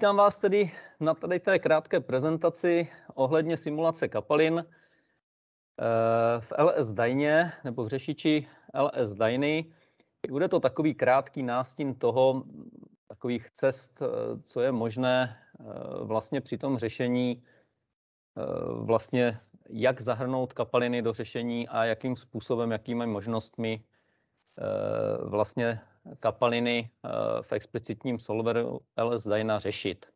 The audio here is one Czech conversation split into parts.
Vítám vás tedy na tady té krátké prezentaci ohledně simulace kapalin eh, v LS Dajně nebo v řešiči LS Dajny. Bude to takový krátký nástin toho, takových cest, eh, co je možné eh, vlastně při tom řešení, vlastně jak zahrnout kapaliny do řešení a jakým způsobem, jakými možnostmi vlastně kapaliny eh, v explicitním solveru ls dyna řešit.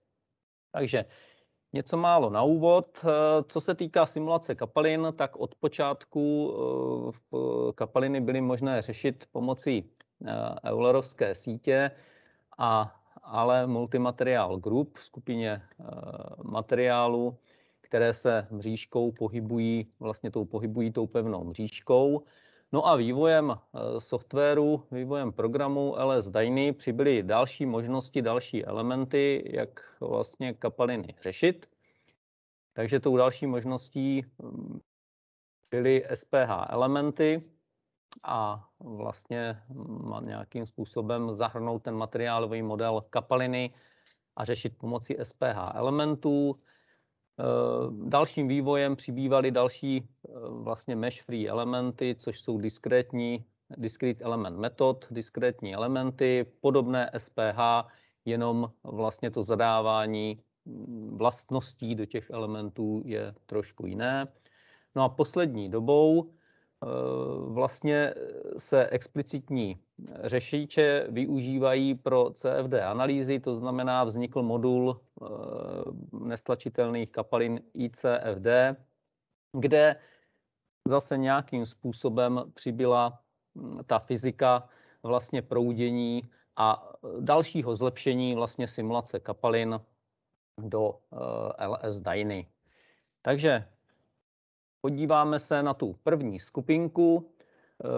Takže něco málo na úvod. Eh, co se týká simulace kapalin, tak od počátku eh, kapaliny byly možné řešit pomocí eulerovské sítě, a, ale multimateriál group, skupině materiálu, které se mřížkou pohybují, vlastně tou pohybují tou pevnou mřížkou, No a vývojem eh, softwaru, vývojem programu LS Dainy přibyly další možnosti, další elementy, jak vlastně kapaliny řešit. Takže tou další možností mm, byly SPH elementy a vlastně mm, nějakým způsobem zahrnout ten materiálový model kapaliny a řešit pomocí SPH elementů. Eh, dalším vývojem přibývaly další eh, vlastně mesh-free elementy, což jsou diskrétní, discrete element metod, diskrétní elementy, podobné SPH, jenom vlastně to zadávání mm, vlastností do těch elementů je trošku jiné. No a poslední dobou Eh, vlastně eh, se explicitní řešiče využívají pro CFD analýzy, to znamená vznikl modul eh, nestlačitelných kapalin ICFD, kde zase nějakým způsobem přibyla hm, ta fyzika vlastně proudění a dalšího zlepšení vlastně simulace kapalin do LS Dainy. Takže podíváme se na tu první skupinku eh,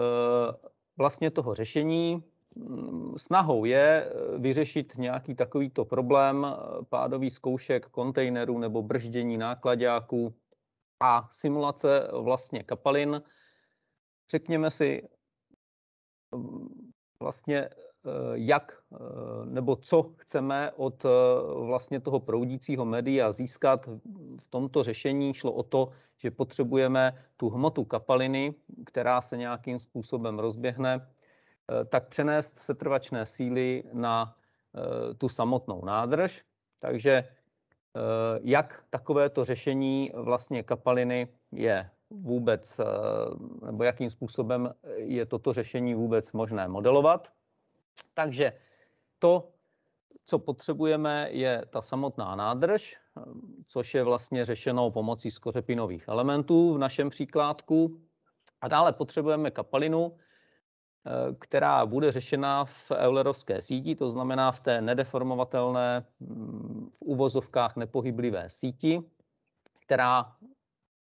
vlastně toho řešení. Mm, snahou je eh, vyřešit nějaký takovýto problém eh, pádový zkoušek kontejnerů nebo brždění nákladáků a simulace vlastně kapalin. Řekněme si mm, vlastně Eh, jak eh, nebo co chceme od eh, vlastně toho proudícího média získat v tomto řešení. Šlo o to, že potřebujeme tu hmotu kapaliny, která se nějakým způsobem rozběhne, tak přenést setrvačné síly na tu samotnou nádrž. Takže jak takovéto řešení vlastně kapaliny je vůbec, nebo jakým způsobem je toto řešení vůbec možné modelovat. Takže to, co potřebujeme, je ta samotná nádrž, což je vlastně řešeno pomocí skořepinových elementů v našem příkládku. A dále potřebujeme kapalinu, eh, která bude řešena v Eulerovské síti, to znamená v té nedeformovatelné, mm, v uvozovkách nepohyblivé síti, která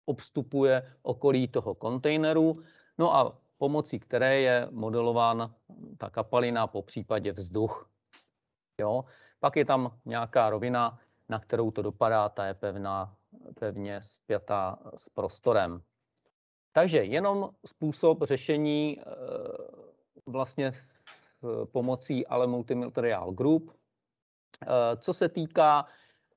obstupuje okolí toho kontejneru. No a pomocí které je modelován ta kapalina, po případě vzduch. Jo? Pak je tam nějaká rovina, na kterou to dopadá, ta je pevná, pevně spjatá s prostorem. Takže jenom způsob řešení eh, vlastně pomocí ale multimaterial group. Eh, co se týká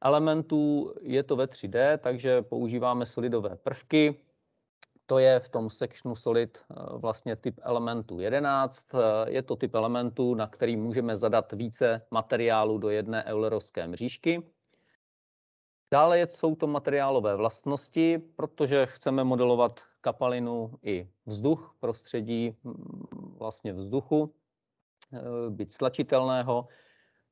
elementů, je to ve 3D, takže používáme solidové prvky to je v tom sectionu solid eh, vlastně typ elementu 11. Eh, je to typ elementu, na který můžeme zadat více materiálu do jedné eulerovské mřížky. Dále jsou to materiálové vlastnosti, protože chceme modelovat kapalinu i vzduch, prostředí mm, vlastně vzduchu, eh, Být slačitelného.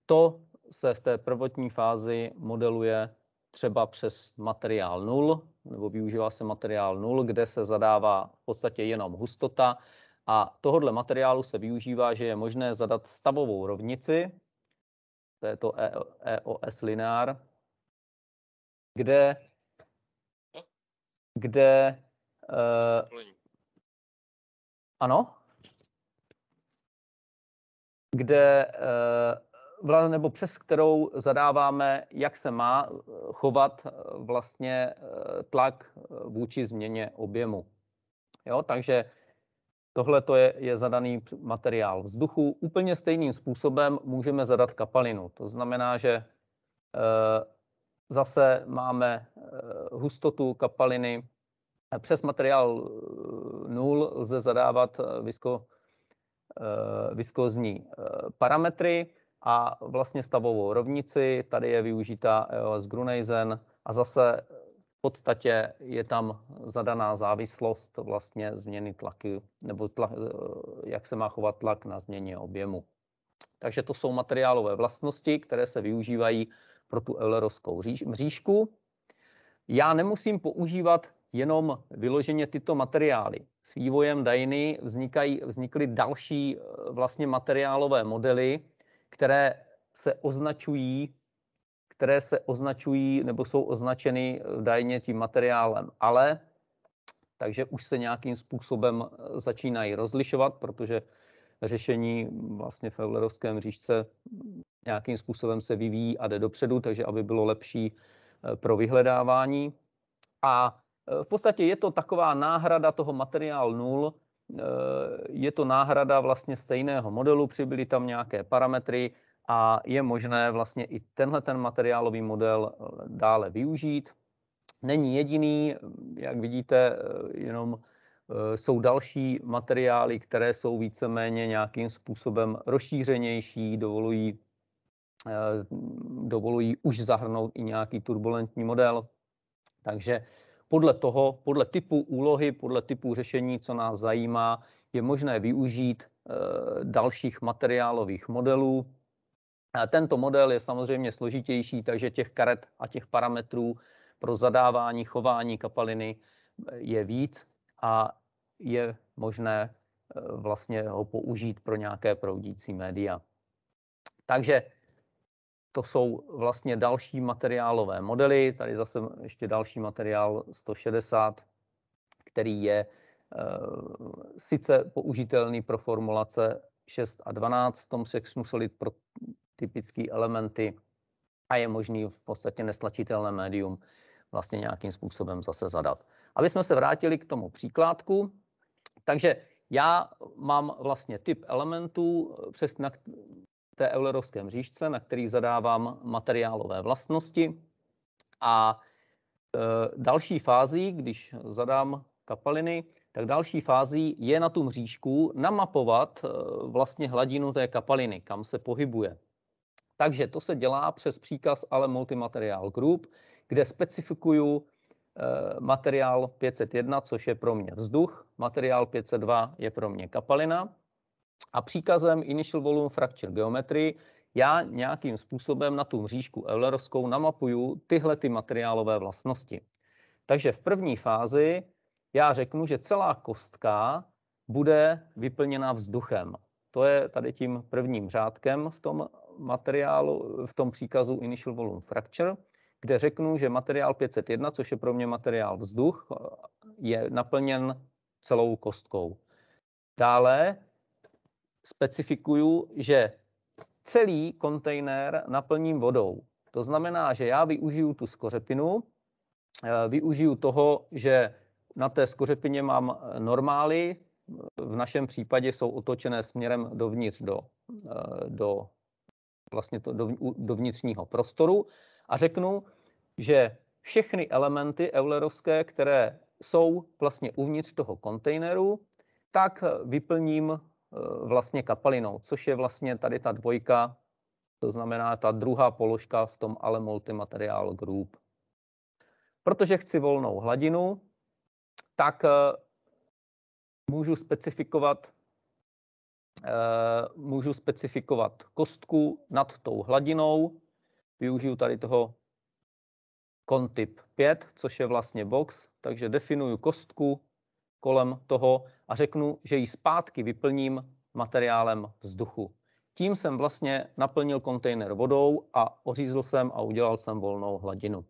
To se v té prvotní fázi modeluje třeba přes materiál 0, nebo využívá se materiál 0, kde se zadává v podstatě jenom hustota. A tohodle materiálu se využívá, že je možné zadat stavovou rovnici, to je to EOS e lineár, kde, kde uh, ano, kde uh, nebo přes kterou zadáváme, jak se má eh, chovat eh, vlastně eh, tlak vůči změně objemu. Jo, takže tohle je, je zadaný materiál vzduchu. Úplně stejným způsobem můžeme zadat kapalinu. To znamená, že zase máme hustotu kapaliny. Přes materiál 0 lze zadávat vysko, viskozní parametry a vlastně stavovou rovnici. Tady je využita eh, z Gruneisen a zase v podstatě je tam zadaná závislost vlastně změny tlaku, nebo tlak, eh, jak se má chovat tlak na změně objemu. Takže to jsou materiálové vlastnosti, které se využívají pro tu eulerovskou mřížku. Já nemusím používat jenom vyloženě tyto materiály. S vývojem dajiny vznikají, vznikly další eh, vlastně materiálové modely, které se označují, které se označují nebo jsou označeny eh, dajně tím materiálem, ale takže už se nějakým způsobem eh, začínají rozlišovat, protože řešení vlastně v Eulerovském říčce hm, nějakým způsobem se vyvíjí a jde dopředu, takže aby bylo lepší eh, pro vyhledávání. A v podstatě je to taková náhrada toho materiál nul Eh, je to náhrada vlastně stejného modelu, přibyly tam nějaké parametry a je možné vlastně i tenhle ten materiálový model eh, dále využít. Není jediný, eh, jak vidíte, jenom jsou další materiály, které jsou víceméně nějakým způsobem rozšířenější, dovolují, dovolují už zahrnout i nějaký turbulentní model. Takže podle toho, podle typu úlohy, podle typu řešení, co nás zajímá, je možné využít eh, dalších materiálových modelů. Tento model je samozřejmě složitější, takže těch karet a těch parametrů pro zadávání chování kapaliny eh, je víc a je možné eh, vlastně ho použít pro nějaké proudící média. Takže to jsou vlastně další materiálové modely. Tady zase ještě další materiál 160, který je eh, sice použitelný pro formulace 6 a 12 v tom sekčnu solid pro typické elementy a je možný v podstatě nestlačitelné médium vlastně nějakým způsobem zase zadat. Aby jsme se vrátili k tomu příkládku, takže já mám vlastně typ elementů, přes na, té Eulerovské mřížce, na který zadávám materiálové vlastnosti. A e, další fází, když zadám kapaliny, tak další fází je na tu mřížku namapovat e, vlastně hladinu té kapaliny, kam se pohybuje. Takže to se dělá přes příkaz ale Multimaterial Group, kde specifikuju e, materiál 501, což je pro mě vzduch, materiál 502 je pro mě kapalina a příkazem Initial Volume Fracture Geometry já nějakým způsobem na tu mřížku Eulerovskou namapuju tyhle ty materiálové vlastnosti. Takže v první fázi já řeknu, že celá kostka bude vyplněna vzduchem. To je tady tím prvním řádkem v tom materiálu, v tom příkazu Initial Volume Fracture, kde řeknu, že materiál 501, což je pro mě materiál vzduch, je naplněn celou kostkou. Dále specifikuju, že celý kontejner naplním vodou. To znamená, že já využiju tu skořepinu, eh, využiju toho, že na té skořepině mám eh, normály, eh, v našem případě jsou otočené směrem dovnitř do, do, vlastně to, do, do vnitřního prostoru a řeknu, že všechny elementy eulerovské, které jsou vlastně uvnitř toho kontejneru, tak vyplním Eh, vlastně kapalinou, což je vlastně tady ta dvojka, to znamená ta druhá položka v tom ale multimateriál group. Protože chci volnou hladinu, tak eh, můžu specifikovat, eh, můžu specifikovat kostku nad tou hladinou. Využiju tady toho kontip 5, což je vlastně box, takže definuju kostku kolem toho a řeknu, že ji zpátky vyplním materiálem vzduchu. Tím jsem vlastně naplnil kontejner vodou a ořízl jsem a udělal jsem volnou hladinu.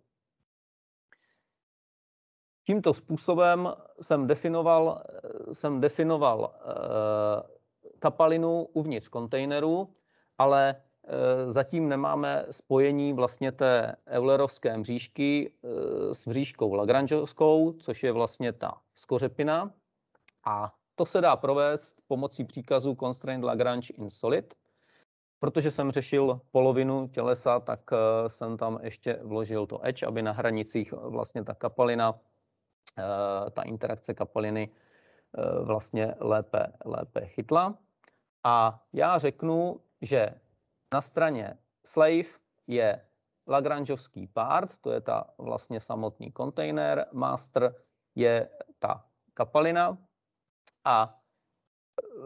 Tímto způsobem jsem definoval, jsem definoval eh, kapalinu uvnitř kontejneru, ale Eh, zatím nemáme spojení vlastně té eulerovské mřížky eh, s mřížkou lagrangeovskou, což je vlastně ta skořepina. A to se dá provést pomocí příkazu constraint Lagrange in solid. Protože jsem řešil polovinu tělesa, tak eh, jsem tam ještě vložil to edge, aby na hranicích vlastně ta kapalina, ta interakce kapaliny vlastně lépe, lépe chytla. A já řeknu, že na straně slave je Lagrangeovský part, to je ta vlastně samotný kontejner, master je ta kapalina a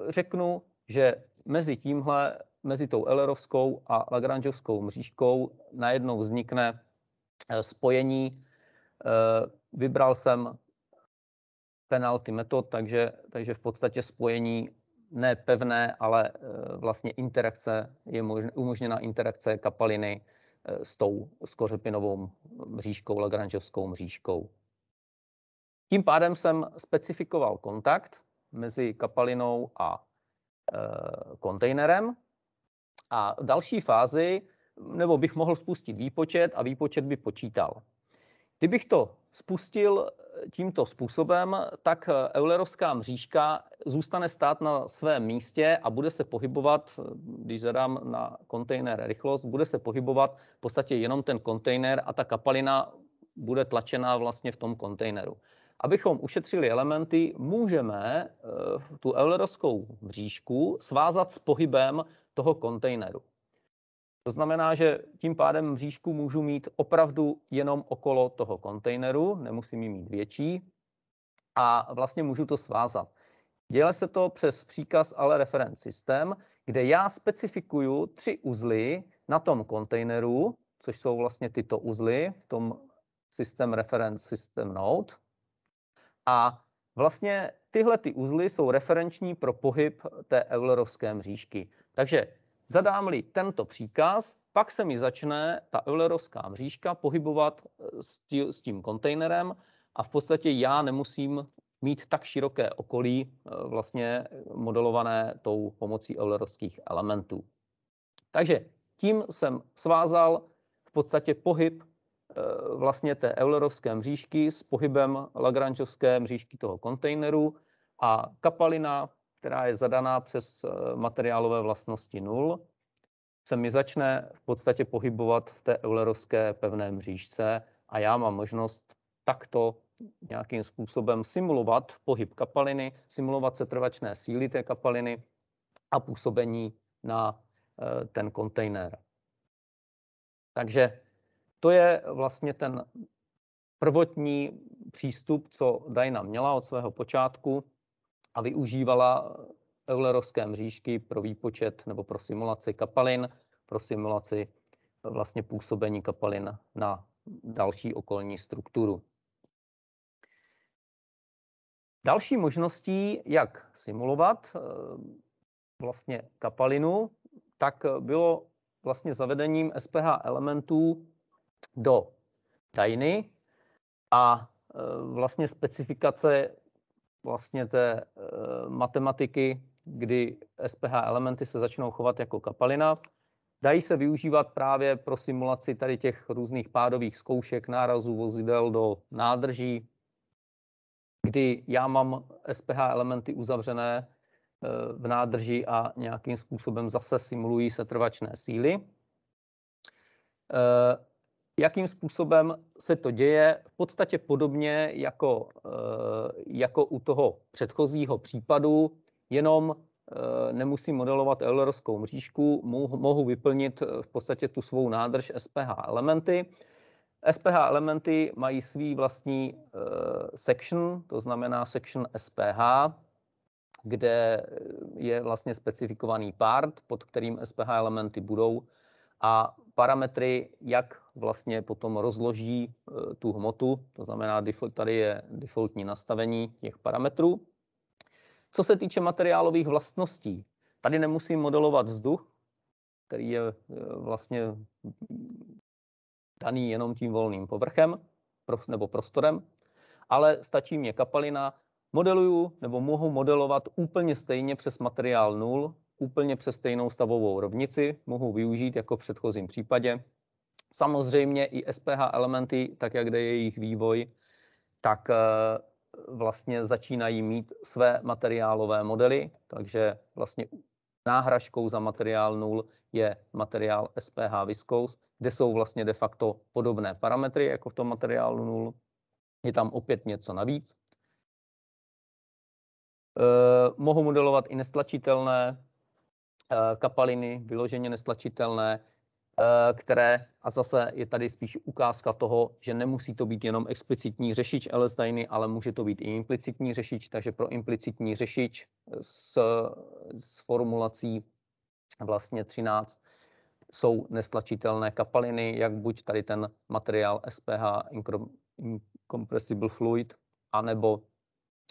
řeknu, že mezi tímhle, mezi tou Ellerovskou a Lagrangeovskou mřížkou najednou vznikne eh, spojení. Eh, vybral jsem penalty metod, takže, takže v podstatě spojení ne pevné, ale eh, vlastně interakce, je možn, umožněna interakce kapaliny eh, s tou skořepinovou mřížkou, Lagrangeovskou mřížkou. Tím pádem jsem specifikoval kontakt mezi kapalinou a e, kontejnerem. A v další fázi, nebo bych mohl spustit výpočet a výpočet by počítal. Kdybych to spustil tímto způsobem, tak Eulerovská mřížka zůstane stát na svém místě a bude se pohybovat, když zadám na kontejner rychlost, bude se pohybovat v podstatě jenom ten kontejner a ta kapalina bude tlačená vlastně v tom kontejneru. Abychom ušetřili elementy, můžeme eh, tu Eulerovskou mřížku svázat s pohybem toho kontejneru. To znamená, že tím pádem mřížku můžu mít opravdu jenom okolo toho kontejneru, nemusím ji mít větší a vlastně můžu to svázat. Děle se to přes příkaz ale reference systém, kde já specifikuju tři uzly na tom kontejneru, což jsou vlastně tyto uzly v tom systém reference system node. A vlastně tyhle ty uzly jsou referenční pro pohyb té Eulerovské mřížky. Takže Zadám-li tento příkaz, pak se mi začne ta Eulerovská mřížka pohybovat eh, s tím kontejnerem a v podstatě já nemusím mít tak široké okolí eh, vlastně eh, modelované tou pomocí Eulerovských elementů. Takže tím jsem svázal v podstatě pohyb vlastně té Eulerovské mřížky s pohybem Lagrangeovské mřížky toho kontejneru a kapalina která je zadaná přes eh, materiálové vlastnosti 0, se mi začne v podstatě pohybovat v té eulerovské pevné mřížce a já mám možnost takto nějakým způsobem simulovat pohyb kapaliny, simulovat setrvačné síly té kapaliny a působení na eh, ten kontejner. Takže to je vlastně ten prvotní přístup, co Dajna měla od svého počátku a využívala eulerovské mřížky pro výpočet nebo pro simulaci kapalin, pro simulaci eh, vlastně působení kapalin na další okolní strukturu. Další možností, jak simulovat eh, vlastně kapalinu, tak bylo vlastně zavedením SPH elementů do tajny a eh, vlastně specifikace vlastně té eh, matematiky, kdy SPH elementy se začnou chovat jako kapalina. Dají se využívat právě pro simulaci tady těch různých pádových zkoušek, nárazu vozidel do nádrží, kdy já mám SPH elementy uzavřené eh, v nádrži a nějakým způsobem zase simulují setrvačné síly. Eh, jakým způsobem se to děje, v podstatě podobně jako, eh, jako u toho předchozího případu, jenom eh, nemusím modelovat Eulerovskou mřížku, mohu vyplnit eh, v podstatě tu svou nádrž SPH elementy. SPH elementy mají svý vlastní section, to znamená section SPH, kde je vlastně specifikovaný part, pod kterým SPH elementy budou a parametry, jak vlastně potom rozloží e, tu hmotu, to znamená, tady je defaultní nastavení těch parametrů. Co se týče materiálových vlastností, tady nemusím modelovat vzduch, který je e, vlastně daný jenom tím volným povrchem nebo prostorem, ale stačí mě kapalina, modeluju nebo mohu modelovat úplně stejně přes materiál 0 úplně přes stejnou stavovou rovnici, mohu využít jako v předchozím případě. Samozřejmě i SPH elementy, tak jak jde jejich vývoj, tak eh, vlastně začínají mít své materiálové modely, takže vlastně náhražkou za materiál 0 je materiál SPH Viscous, kde jsou vlastně de facto podobné parametry jako v tom materiálu 0. Je tam opět něco navíc. E, mohu modelovat i nestlačitelné Eh, kapaliny, vyloženě nestlačitelné, eh, které, a zase je tady spíš ukázka toho, že nemusí to být jenom explicitní řešič LSDiny, ale může to být i implicitní řešič, takže pro implicitní řešič s, s formulací vlastně 13 jsou nestlačitelné kapaliny, jak buď tady ten materiál SPH Incompressible Fluid, anebo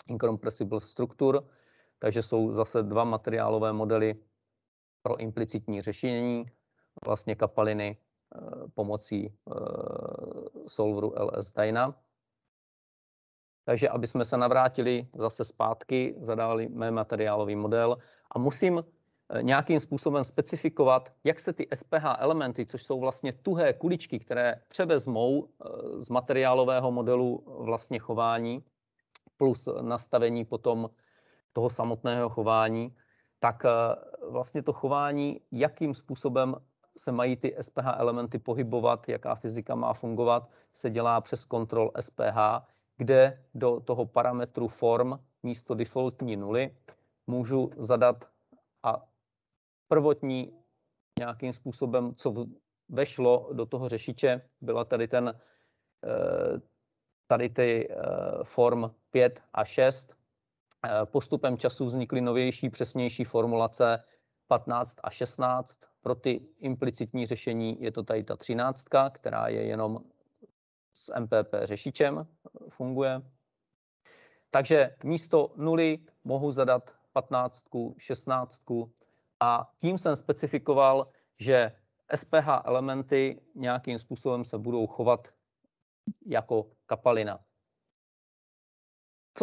Incompressible Structure, takže jsou zase dva materiálové modely pro implicitní řešení vlastně kapaliny eh, pomocí eh, solveru LS Dyna. Takže aby jsme se navrátili zase zpátky, zadali mé materiálový model a musím eh, nějakým způsobem specifikovat, jak se ty SPH elementy, což jsou vlastně tuhé kuličky, které převezmou z materiálového modelu vlastně chování plus nastavení potom toho samotného chování, tak eh, vlastně to chování, jakým způsobem se mají ty SPH elementy pohybovat, jaká fyzika má fungovat, se dělá přes kontrol SPH, kde do toho parametru form místo defaultní nuly můžu zadat a prvotní nějakým způsobem, co vešlo do toho řešiče, byla tady ten, eh, tady ty eh, form 5 a 6, Eh, postupem času vznikly novější, přesnější formulace 15 a 16. Pro ty implicitní řešení je to tady ta 13, která je jenom s MPP řešičem eh, funguje. Takže místo nuly mohu zadat 15, 16 a tím jsem specifikoval, že SPH elementy nějakým způsobem se budou chovat jako kapalina.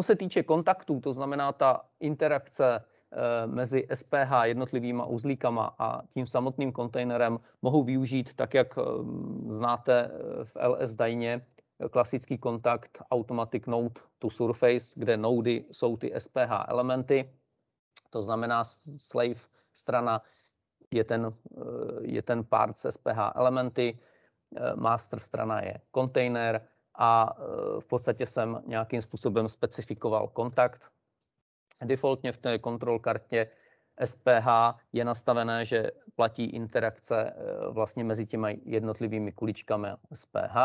Co se týče kontaktů, to znamená ta interakce eh, mezi SPH jednotlivýma uzlíkama a tím samotným kontejnerem mohou využít, tak jak eh, znáte eh, v LS Dajně, klasický kontakt Automatic Node to Surface, kde nody jsou ty SPH elementy, to znamená slave strana je ten, je ten part s SPH elementy, master strana je kontejner a eh, v podstatě jsem nějakým způsobem specifikoval kontakt. Defaultně v té kontrol kartě SPH je nastavené, že platí interakce eh, vlastně mezi těmi jednotlivými kuličkami SPH.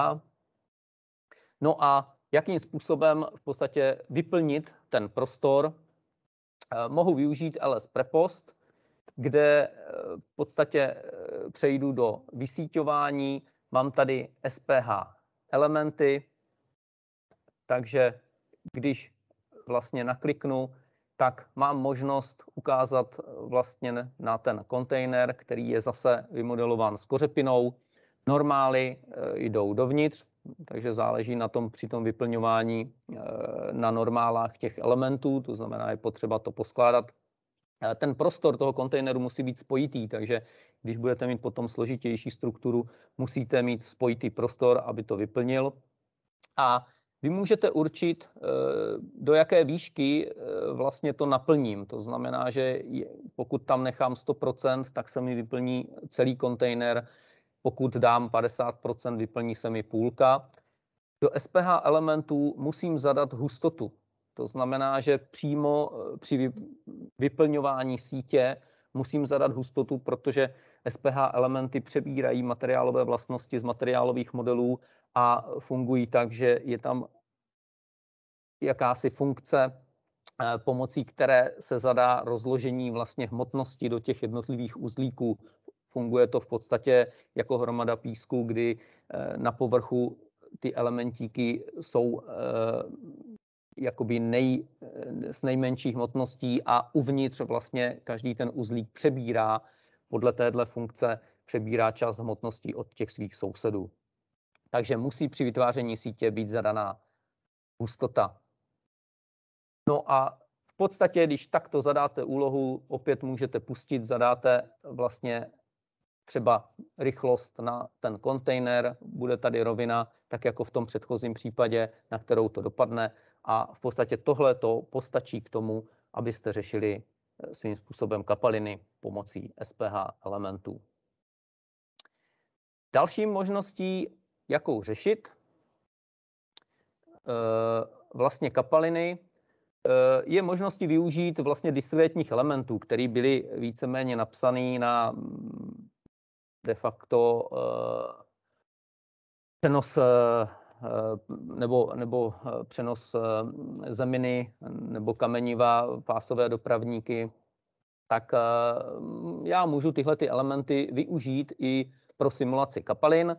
No a jakým způsobem v podstatě vyplnit ten prostor, eh, mohu využít LS Prepost, kde v podstatě přejdu do vysíťování, mám tady SPH elementy, takže když vlastně nakliknu, tak mám možnost ukázat vlastně na ten kontejner, který je zase vymodelován s kořepinou. Normály eh, jdou dovnitř, takže záleží na tom při tom vyplňování eh, na normálách těch elementů, to znamená, je potřeba to poskládat ten prostor toho kontejneru musí být spojitý, takže když budete mít potom složitější strukturu, musíte mít spojitý prostor, aby to vyplnil. A vy můžete určit, eh, do jaké výšky eh, vlastně to naplním. To znamená, že pokud tam nechám 100%, tak se mi vyplní celý kontejner. Pokud dám 50%, vyplní se mi půlka. Do SPH elementů musím zadat hustotu. To znamená, že přímo eh, při vyplňování sítě musím zadat hustotu, protože SPH elementy přebírají materiálové vlastnosti z materiálových modelů a fungují tak, že je tam jakási funkce, eh, pomocí které se zadá rozložení vlastně hmotnosti do těch jednotlivých uzlíků. Funguje to v podstatě jako hromada písku, kdy eh, na povrchu ty elementíky jsou eh, jakoby nej, s eh, nejmenší hmotností a uvnitř vlastně každý ten uzlík přebírá podle téhle funkce přebírá část hmotnosti od těch svých sousedů. Takže musí při vytváření sítě být zadaná hustota. No a v podstatě, když takto zadáte úlohu, opět můžete pustit, zadáte vlastně třeba rychlost na ten kontejner, bude tady rovina, tak jako v tom předchozím případě, na kterou to dopadne. A v podstatě tohle to postačí k tomu, abyste řešili eh, svým způsobem kapaliny pomocí SPH elementů. Další možností, jakou řešit eh, vlastně kapaliny, eh, je možností využít vlastně diskrétních elementů, které byly víceméně napsané na mm, de facto přenos Eh, nebo, nebo eh, přenos eh, zeminy nebo kameniva, pásové dopravníky, tak já můžu tyhle ty elementy využít i pro simulaci kapalin.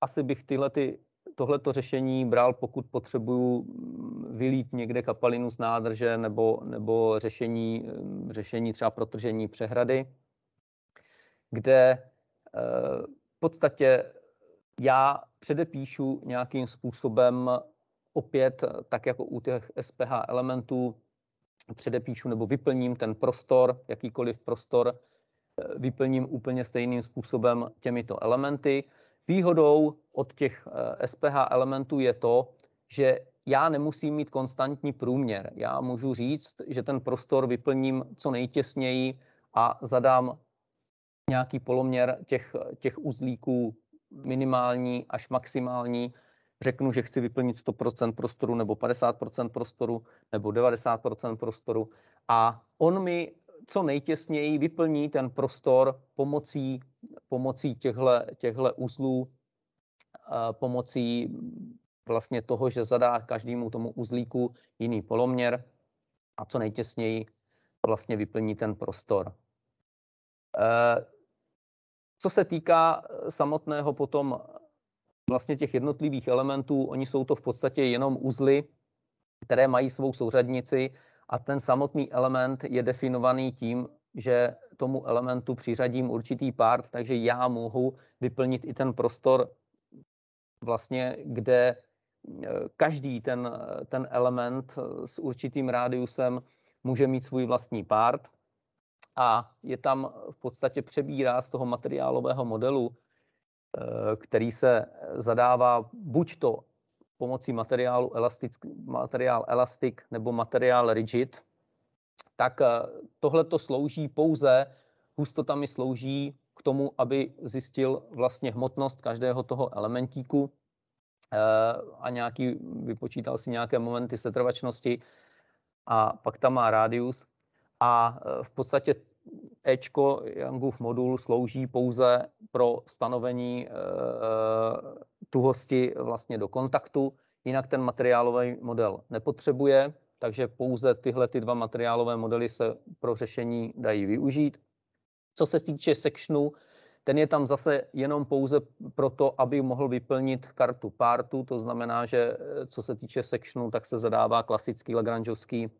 Asi bych tyhle ty, tohleto řešení bral, pokud potřebuju mm, vylít někde kapalinu z nádrže nebo, nebo řešení, mm, řešení třeba protržení přehrady, kde v podstatě já předepíšu nějakým způsobem opět, tak jako u těch SPH elementů, předepíšu nebo vyplním ten prostor, jakýkoliv prostor, vyplním úplně stejným způsobem těmito elementy. Výhodou od těch SPH eh, elementů je to, že já nemusím mít konstantní průměr. Já můžu říct, že ten prostor vyplním co nejtěsněji a zadám nějaký poloměr těch, eh, těch uzlíků minimální až maximální. Řeknu, že chci vyplnit 100% prostoru nebo 50% prostoru nebo 90% prostoru a on mi co nejtěsněji vyplní ten prostor pomocí, pomocí těchto uzlů, pomocí vlastně toho, že zadá každému tomu uzlíku jiný poloměr a co nejtěsněji vlastně vyplní ten prostor. E, co se týká eh, samotného potom eh, vlastně těch jednotlivých elementů, oni jsou to v podstatě jenom uzly, které mají svou souřadnici a ten samotný element je definovaný tím, že tomu elementu přiřadím určitý part, takže já mohu vyplnit i ten prostor vlastně, kde eh, každý ten, ten element s určitým rádiusem může mít svůj vlastní part a je tam v podstatě přebírá z toho materiálového modelu, eh, který se zadává buď to pomocí materiálu elastic, materiál elastic nebo materiál rigid, tak eh, tohle to slouží pouze, hustota mi slouží k tomu, aby zjistil vlastně hmotnost každého toho elementíku eh, a nějaký, vypočítal si nějaké momenty setrvačnosti a pak tam má rádius a eh, v podstatě Ečko Youngův modul slouží pouze pro stanovení e, tuhosti vlastně do kontaktu, jinak ten materiálový model nepotřebuje, takže pouze tyhle ty dva materiálové modely se pro řešení dají využít. Co se týče sectionu, ten je tam zase jenom pouze proto, aby mohl vyplnit kartu pártu, to znamená, že co se týče sectionu, tak se zadává klasický Lagrangeovský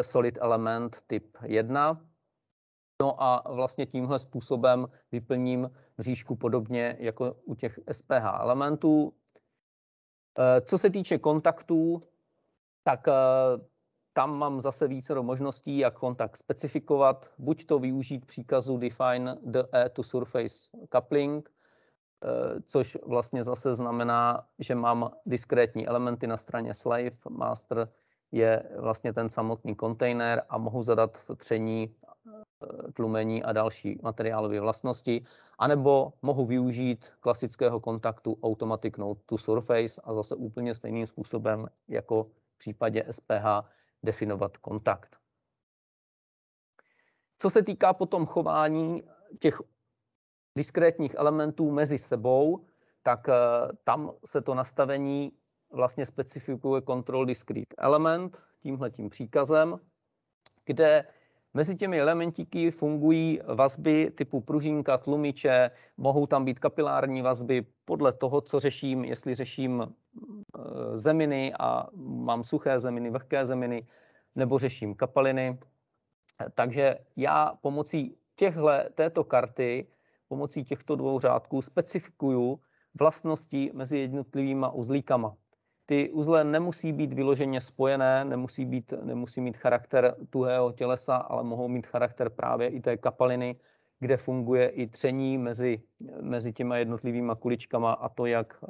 solid element typ 1. No a vlastně tímhle způsobem vyplním bříšku podobně jako u těch SPH elementů. Eh, co se týče kontaktů, tak eh, tam mám zase více do možností, jak kontakt specifikovat, buď to využít příkazu define the e to surface coupling, eh, což vlastně zase znamená, že mám diskrétní elementy na straně slave, master je vlastně ten samotný kontejner a mohu zadat tření, eh, tlumení a další materiálové vlastnosti, anebo mohu využít klasického kontaktu Automatic Node to Surface a zase úplně stejným způsobem jako v případě SPH definovat kontakt. Co se týká potom chování těch diskrétních elementů mezi sebou, tak eh, tam se to nastavení vlastně specifikuje control discrete element tímhletím příkazem, kde mezi těmi elementíky fungují vazby typu pružinka, tlumiče, mohou tam být kapilární vazby podle toho, co řeším, jestli řeším eh, zeminy a mám suché zeminy, vlhké zeminy, nebo řeším kapaliny. Takže já pomocí těchto, této karty, pomocí těchto dvou řádků specifikuju vlastnosti mezi jednotlivýma uzlíkama. Ty uzly nemusí být vyloženě spojené, nemusí, být, nemusí mít charakter tuhého tělesa, ale mohou mít charakter právě i té kapaliny, kde funguje i tření mezi, mezi těma jednotlivýma kuličkama a to, jak e,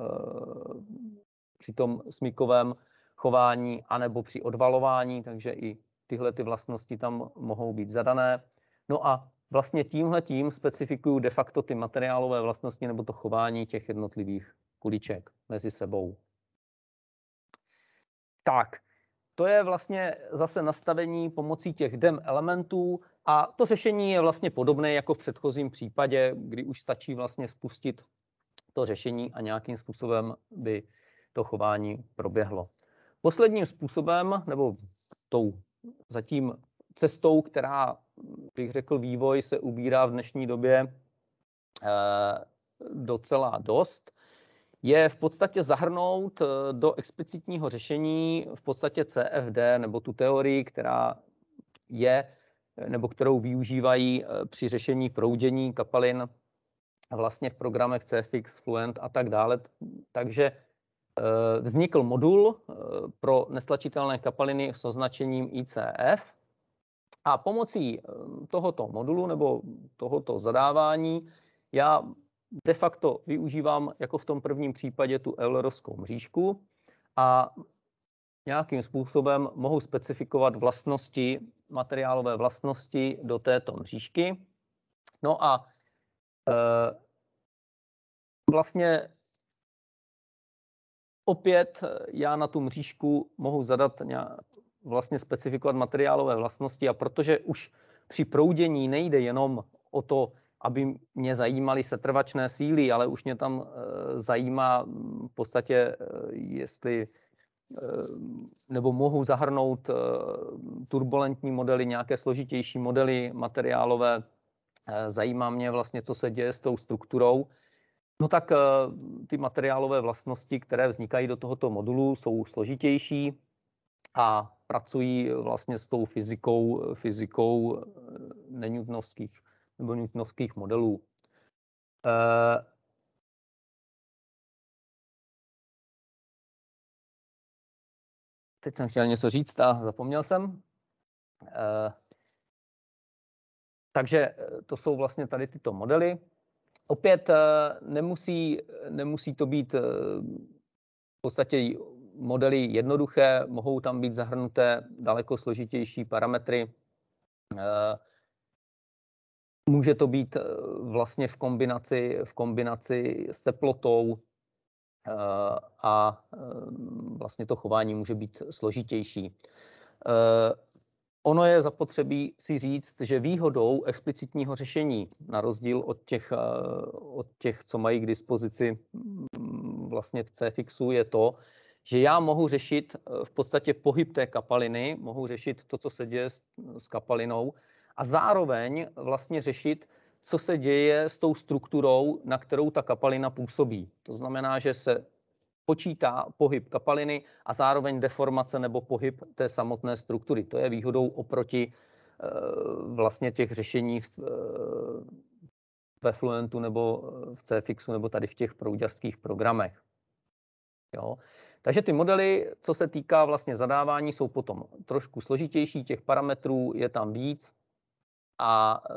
při tom smykovém chování anebo při odvalování, takže i tyhle ty vlastnosti tam mohou být zadané. No a vlastně tímhle tím specifikuju de facto ty materiálové vlastnosti nebo to chování těch jednotlivých kuliček mezi sebou. Tak, to je vlastně zase nastavení pomocí těch DEM elementů a to řešení je vlastně podobné jako v předchozím případě, kdy už stačí vlastně spustit to řešení a nějakým způsobem by to chování proběhlo. Posledním způsobem, nebo tou zatím cestou, která, bych řekl, vývoj se ubírá v dnešní době eh, docela dost, je v podstatě zahrnout eh, do explicitního řešení v podstatě CFD nebo tu teorii, která je eh, nebo kterou využívají eh, při řešení proudění kapalin vlastně v programech CFX, Fluent a tak dále. Takže vznikl modul pro nestlačitelné kapaliny s označením ICF a pomocí tohoto modulu nebo tohoto zadávání já de facto využívám jako v tom prvním případě tu eulerovskou mřížku a nějakým způsobem mohu specifikovat vlastnosti, materiálové vlastnosti do této mřížky. No a e, vlastně opět eh, já na tu mřížku mohu zadat nějak, vlastně specifikovat materiálové vlastnosti a protože už při proudění nejde jenom o to, aby mě zajímaly setrvačné síly, ale už mě tam eh, zajímá mm, v podstatě, eh, jestli eh, nebo mohu zahrnout turbulentní modely, nějaké složitější modely materiálové. Zajímá mě vlastně, co se děje s tou strukturou. No tak ty materiálové vlastnosti, které vznikají do tohoto modulu, jsou složitější a pracují vlastně s tou fyzikou, fyzikou nenutnovských nebo newtonovských modelů. E, teď jsem chtěl něco říct a zapomněl jsem. Eh, takže eh, to jsou vlastně tady tyto modely. Opět nemusí, nemusí to být v podstatě modely jednoduché, mohou tam být zahrnuté daleko složitější parametry, Může to být eh, vlastně v kombinaci, v kombinaci s teplotou eh, a eh, vlastně to chování může být složitější. Ono je zapotřebí si říct, že výhodou explicitního řešení, na rozdíl od těch, od těch co mají k dispozici mm, vlastně v CFixu, je to, že já mohu řešit v podstatě pohyb té kapaliny, mohu řešit to, co se děje s, s kapalinou a zároveň vlastně řešit, co se děje s tou strukturou, na kterou ta kapalina působí. To znamená, že se počítá pohyb kapaliny a zároveň deformace nebo pohyb té samotné struktury. To je výhodou oproti eh, vlastně těch řešení v, eh, ve Fluentu nebo eh, v CFixu nebo tady v těch prouďařských programech. Jo? Takže ty modely, co se týká vlastně zadávání, jsou potom trošku složitější, těch parametrů je tam víc, a eh,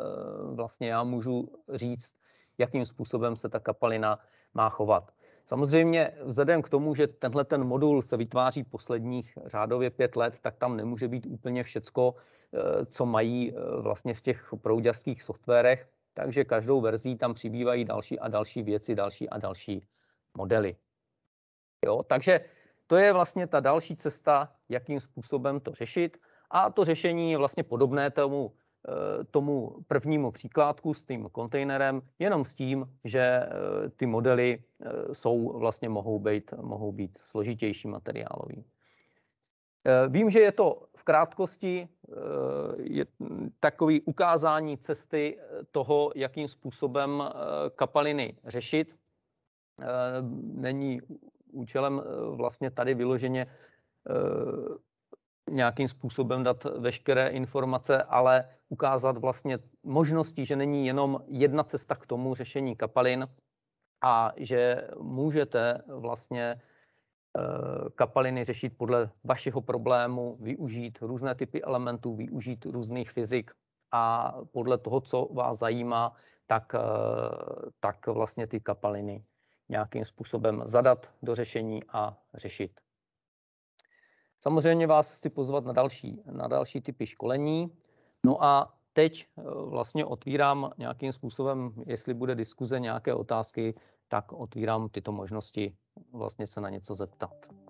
vlastně já můžu říct, jakým způsobem se ta kapalina má chovat. Samozřejmě vzhledem k tomu, že tenhle ten modul se vytváří posledních řádově pět let, tak tam nemůže být úplně všecko, eh, co mají eh, vlastně v těch prouďařských softwarech, takže každou verzí tam přibývají další a další věci, další a další modely. Jo, takže to je vlastně ta další cesta, jakým způsobem to řešit. A to řešení je vlastně podobné tomu Eh, tomu prvnímu příkládku s tím kontejnerem, jenom s tím, že eh, ty modely eh, jsou vlastně mohou být, mohou být složitější materiálový. Vím, že je to v krátkosti je takový ukázání cesty toho, jakým způsobem kapaliny řešit. Není účelem vlastně tady vyloženě nějakým způsobem dát veškeré informace, ale ukázat vlastně možnosti, že není jenom jedna cesta k tomu řešení kapalin a že můžete vlastně eh, kapaliny řešit podle vašeho problému, využít různé typy elementů, využít různých fyzik a podle toho, co vás zajímá, tak, eh, tak vlastně ty kapaliny nějakým způsobem zadat do řešení a řešit. Samozřejmě vás chci pozvat na další, na další typy školení. No a teď eh, vlastně otvírám nějakým způsobem, jestli bude diskuze nějaké otázky, tak otvírám tyto možnosti vlastně se na něco zeptat.